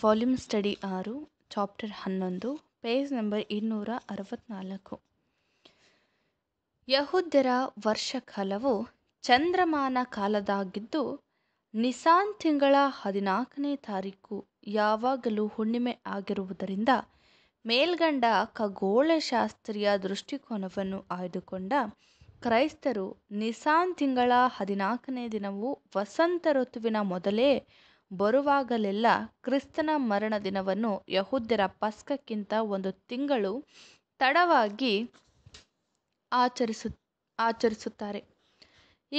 Volume study ಆರು chapter ಹನ್ನೊಂದು page number ಇನ್ನೂರ ಅರವತ್ನಾಲ್ಕು ಯಹೂದ್ಯರ ವರ್ಷಕಾಲವು ಚಂದ್ರಮಾನ ಕಾಲದಾಗಿದ್ದು ನಿಸಾನ್ ತಿಂಗಳ ಹದಿನಾಲ್ಕನೇ ತಾರೀಕು ಯಾವಾಗಲೂ ಹುಣ್ಣಿಮೆ ಆಗಿರುವುದರಿಂದ ಮೇಲ್ಗಂಡ ಖಗೋಳಶಾಸ್ತ್ರೀಯ ದೃಷ್ಟಿಕೋನವನ್ನು ಆಯ್ದುಕೊಂಡ ಕ್ರೈಸ್ತರು ನಿಸಾನ್ ತಿಂಗಳ ಹದಿನಾಲ್ಕನೇ ದಿನವು ವಸಂತ ಋತುವಿನ ಮೊದಲೇ ಬರುವಾಗಲೆಲ್ಲ ಕ್ರಿಸ್ತನ ಮರಣ ದಿನವನ್ನು ಯಹೂದ್ಯರ ಪಸ್ಕಕ್ಕಿಂತ ಒಂದು ತಿಂಗಳು ತಡವಾಗಿ ಆಚರಿಸು ಆಚರಿಸುತ್ತಾರೆ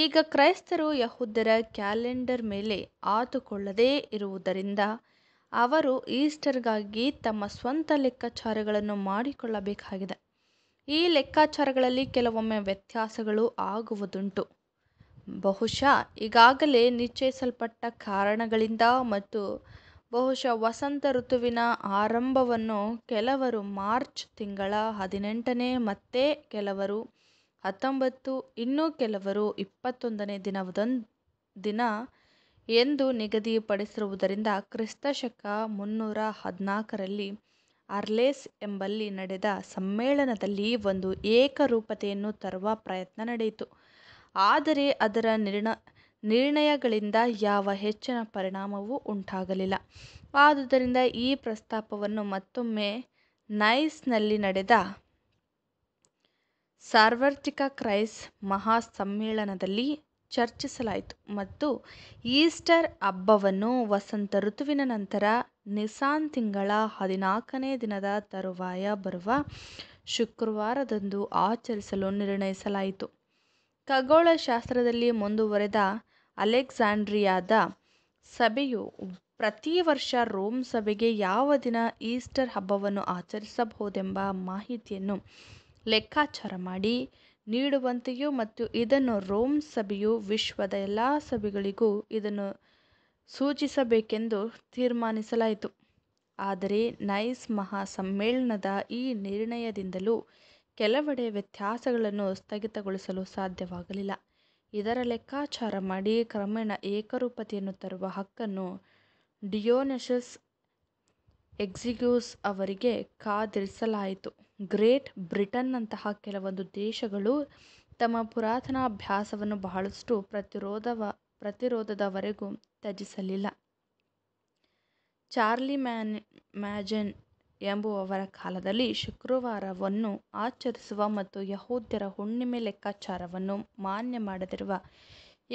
ಈಗ ಕ್ರೈಸ್ತರು ಯಹೂದ್ಯರ ಕ್ಯಾಲೆಂಡರ್ ಮೇಲೆ ಆತುಕೊಳ್ಳದೇ ಇರುವುದರಿಂದ ಅವರು ಈಸ್ಟರ್ಗಾಗಿ ತಮ್ಮ ಸ್ವಂತ ಲೆಕ್ಕಾಚಾರಗಳನ್ನು ಮಾಡಿಕೊಳ್ಳಬೇಕಾಗಿದೆ ಈ ಲೆಕ್ಕಾಚಾರಗಳಲ್ಲಿ ಕೆಲವೊಮ್ಮೆ ವ್ಯತ್ಯಾಸಗಳು ಆಗುವುದುಂಟು ಬಹುಶಃ ಈಗಾಗಲೇ ನಿಶ್ಚಯಿಸಲ್ಪಟ್ಟ ಕಾರಣಗಳಿಂದ ಮತ್ತು ಬಹುಶಃ ವಸಂತ ಋತುವಿನ ಆರಂಭವನ್ನು ಕೆಲವರು ಮಾರ್ಚ್ ತಿಂಗಳ ಹದಿನೆಂಟನೇ ಮತ್ತೆ ಕೆಲವರು ಹತ್ತೊಂಬತ್ತು ಇನ್ನೂ ಕೆಲವರು ಇಪ್ಪತ್ತೊಂದನೇ ದಿನದಂದು ದಿನ ಎಂದು ನಿಗದಿಪಡಿಸಿರುವುದರಿಂದ ಕ್ರಿಸ್ತಶಕ ಮುನ್ನೂರ ಹದಿನಾಲ್ಕರಲ್ಲಿ ಅರ್ಲೇಸ್ ಎಂಬಲ್ಲಿ ನಡೆದ ಸಮ್ಮೇಳನದಲ್ಲಿ ಒಂದು ಏಕರೂಪತೆಯನ್ನು ತರುವ ಪ್ರಯತ್ನ ನಡೆಯಿತು ಆದರೆ ಅದರ ನಿರ್ಣ ನಿರ್ಣಯಗಳಿಂದ ಯಾವ ಹೆಚ್ಚಿನ ಪರಿಣಾಮವೂ ಉಂಟಾಗಲಿಲ್ಲ ಆದುದರಿಂದ ಈ ಪ್ರಸ್ತಾಪವನ್ನು ಮತ್ತೊಮ್ಮೆ ನೈಸ್ನಲ್ಲಿ ನಡೆದ ಸಾರ್ವತ್ರಿಕ ಕ್ರೈಸ್ ಮಹಾಸಮ್ಮೇಳನದಲ್ಲಿ ಚರ್ಚಿಸಲಾಯಿತು ಮತ್ತು ಈಸ್ಟರ್ ಹಬ್ಬವನ್ನು ವಸಂತ ಋತುವಿನ ನಂತರ ನಿಸಾನ್ ತಿಂಗಳ ಹದಿನಾಲ್ಕನೇ ದಿನದ ತರುವಾಯ ಬರುವ ಶುಕ್ರವಾರದಂದು ಆಚರಿಸಲು ನಿರ್ಣಯಿಸಲಾಯಿತು ಖಗೋಳಶಾಸ್ತ್ರದಲ್ಲಿ ಮುಂದುವರೆದ ಅಲೆಕ್ಸಾಂಡ್ರಿಯಾದ ಸಭೆಯು ಪ್ರತಿ ವರ್ಷ ರೋಮ್ ಸಭೆಗೆ ಯಾವ ದಿನ ಈಸ್ಟರ್ ಹಬ್ಬವನ್ನು ಆಚರಿಸಬಹುದೆಂಬ ಮಾಹಿತಿಯನ್ನು ಲೆಕ್ಕಾಚಾರ ಮಾಡಿ ನೀಡುವಂತೆಯೂ ಮತ್ತು ಇದನ್ನು ರೋಮ್ ಸಭೆಯು ವಿಶ್ವದ ಎಲ್ಲ ಸಭೆಗಳಿಗೂ ಇದನ್ನು ಸೂಚಿಸಬೇಕೆಂದು ತೀರ್ಮಾನಿಸಲಾಯಿತು ಆದರೆ ನೈಸ್ ಮಹಾ ಸಮ್ಮೇಳನದ ಈ ನಿರ್ಣಯದಿಂದಲೂ ಕೆಲವೆಡೆ ವ್ಯತ್ಯಾಸಗಳನ್ನು ಸ್ಥಗಿತಗೊಳಿಸಲು ಸಾಧ್ಯವಾಗಲಿಲ್ಲ ಇದರ ಲೆಕ್ಕಾಚಾರ ಮಾಡಿ ಕ್ರಮೇಣ ಏಕರೂಪತೆಯನ್ನು ತರುವ ಹಕ್ಕನ್ನು ಡಿಯೋನೆಶಸ್ ಎಕ್ಸಿಗ್ಯೂಸ್ ಅವರಿಗೆ ಕಾದಿರಿಸಲಾಯಿತು ಗ್ರೇಟ್ ಬ್ರಿಟನ್ನಂತಹ ಕೆಲವೊಂದು ದೇಶಗಳು ತಮ್ಮ ಪುರಾತನಾಭ್ಯಾಸವನ್ನು ಬಹಳಷ್ಟು ಪ್ರತಿರೋಧವ ಪ್ರತಿರೋಧದವರೆಗೂ ತ್ಯಜಿಸಲಿಲ್ಲ ಚಾರ್ಲಿ ಮ್ಯಾನ್ ಮ್ಯಾಜನ್ ಎಂಬುವವರ ಕಾಲದಲ್ಲಿ ಶುಕ್ರವಾರವನ್ನು ಆಚರಿಸುವ ಮತ್ತು ಯಹೂದ್ಯರ ಹುಣ್ಣಿಮೆ ಲೆಕ್ಕಾಚಾರವನ್ನು ಮಾನ್ಯ ಮಾಡದಿರುವ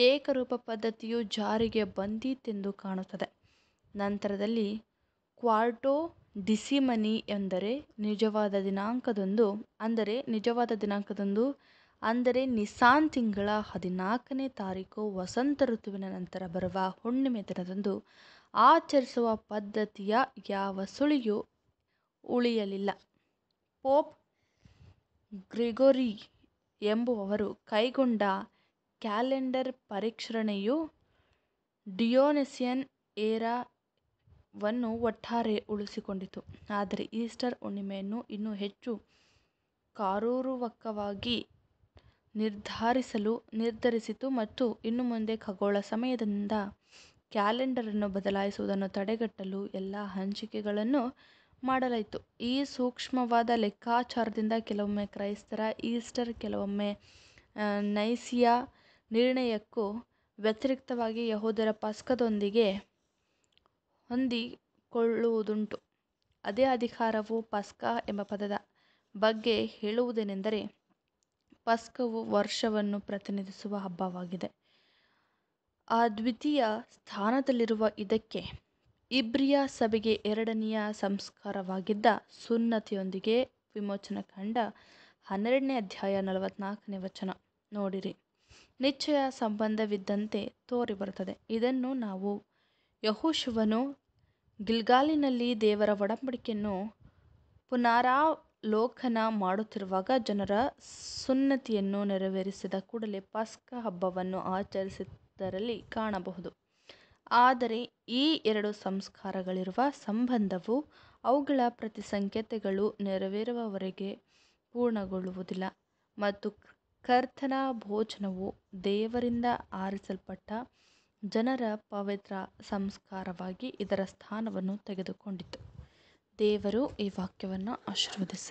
ಏಕರೂಪ ಪದ್ಧತಿಯು ಜಾರಿಗೆ ಬಂದೀತೆಂದು ಕಾಣುತ್ತದೆ. ನಂತರದಲ್ಲಿ ಕ್ವಾರ್ಟೋ ಡಿಸಿಮನಿ ಎಂದರೆ ನಿಜವಾದ ದಿನಾಂಕದಂದು ಅಂದರೆ ನಿಜವಾದ ದಿನಾಂಕದಂದು ಅಂದರೆ ನಿಸಾನ್ ತಿಂಗಳ ಹದಿನಾಲ್ಕನೇ ತಾರೀಖು ವಸಂತ ಋತುವಿನ ನಂತರ ಬರುವ ಹುಣ್ಣಿಮೆ ದಿನದಂದು ಆಚರಿಸುವ ಪದ್ಧತಿಯ ಯಾವ ಸುಳಿಯು ಉಳಿಯಲಿಲ್ಲ ಪೋಪ್ ಗ್ರಿಗೊರಿ ಎಂಬುವವರು ಕೈಗೊಂಡ ಕ್ಯಾಲೆಂಡರ್ ಪರಿಷ್ಕರಣೆಯು ಡಿಯೋನಿಸಿಯನ್ ಏರಾವನ್ನು ಒಟ್ಟಾರೆ ಉಳಿಸಿಕೊಂಡಿತು ಆದರೆ ಈಸ್ಟರ್ ಹುಣ್ಣಿಮೆಯನ್ನು ಇನ್ನೂ ಹೆಚ್ಚು ಕಾರೂರುವಕ್ಕವಾಗಿ ನಿರ್ಧರಿಸಲು ನಿರ್ಧರಿಸಿತು ಮತ್ತು ಇನ್ನು ಮುಂದೆ ಖಗೋಳ ಸಮಯದಿಂದ ಕ್ಯಾಲೆಂಡರನ್ನು ಬದಲಾಯಿಸುವುದನ್ನು ತಡೆಗಟ್ಟಲು ಎಲ್ಲ ಹಂಚಿಕೆಗಳನ್ನು ಮಾಡಲಾಯಿತು ಈ ಸೂಕ್ಷ್ಮವಾದ ಲೆಕ್ಕಾಚಾರದಿಂದ ಕೆಲವೊಮ್ಮೆ ಕ್ರೈಸ್ತರ ಈಸ್ಟರ್ ಕೆಲವೊಮ್ಮೆ ನೈಸಿಯ ನಿರ್ಣಯಕ್ಕೂ ವ್ಯತಿರಿಕ್ತವಾಗಿ ಯಹೋದರ ಪಸ್ಕದೊಂದಿಗೆ ಹೊಂದಿಕೊಳ್ಳುವುದುಂಟು ಅದೇ ಅಧಿಕಾರವು ಪಸ್ಕ ಎಂಬ ಪದದ ಬಗ್ಗೆ ಹೇಳುವುದೇನೆಂದರೆ ಪಸ್ಕವು ವರ್ಷವನ್ನು ಪ್ರತಿನಿಧಿಸುವ ಹಬ್ಬವಾಗಿದೆ ಆ ದ್ವಿತೀಯ ಸ್ಥಾನದಲ್ಲಿರುವ ಇದಕ್ಕೆ ಇಬ್ರಿಯಾ ಸಭೆಗೆ ಎರಡನೆಯ ಸಂಸ್ಕಾರವಾಗಿದ್ದ ಸುನ್ನತಿಯೊಂದಿಗೆ ವಿಮೋಚನ ಕಂಡ ಹನ್ನೆರಡನೇ ಅಧ್ಯಾಯ ನಲವತ್ನಾಲ್ಕನೇ ವಚನ ನೋಡಿರಿ ನಿಶ್ಚಯ ಸಂಬಂಧವಿದ್ದಂತೆ ತೋರಿ ಬರುತ್ತದೆ ಇದನ್ನು ನಾವು ಯಹೋಶುವನು ಗಿಲ್ಗಾಲಿನಲ್ಲಿ ದೇವರ ಒಡಂಬಡಿಕೆಯನ್ನು ಪುನಾರಾವಲೋಕನ ಮಾಡುತ್ತಿರುವಾಗ ಜನರ ಸುನ್ನತಿಯನ್ನು ನೆರವೇರಿಸಿದ ಕೂಡಲೇ ಪಸ್ಕ ಹಬ್ಬವನ್ನು ಆಚರಿಸಿದ್ದರಲ್ಲಿ ಕಾಣಬಹುದು ಆದರೆ ಈ ಎರಡು ಸಂಸ್ಕಾರಗಳಿರುವ ಸಂಬಂಧವು ಅವುಗಳ ಪ್ರತಿ ನೆರವೇರುವವರೆಗೆ ಪೂರ್ಣಗೊಳ್ಳುವುದಿಲ್ಲ ಮತ್ತು ಕರ್ತನ ಭೋಜನವು ದೇವರಿಂದ ಆರಿಸಲ್ಪಟ್ಟ ಜನರ ಪವಿತ್ರ ಸಂಸ್ಕಾರವಾಗಿ ಇದರ ಸ್ಥಾನವನ್ನು ತೆಗೆದುಕೊಂಡಿತು ದೇವರು ಈ ವಾಕ್ಯವನ್ನು ಆಶೀರ್ವದಿಸ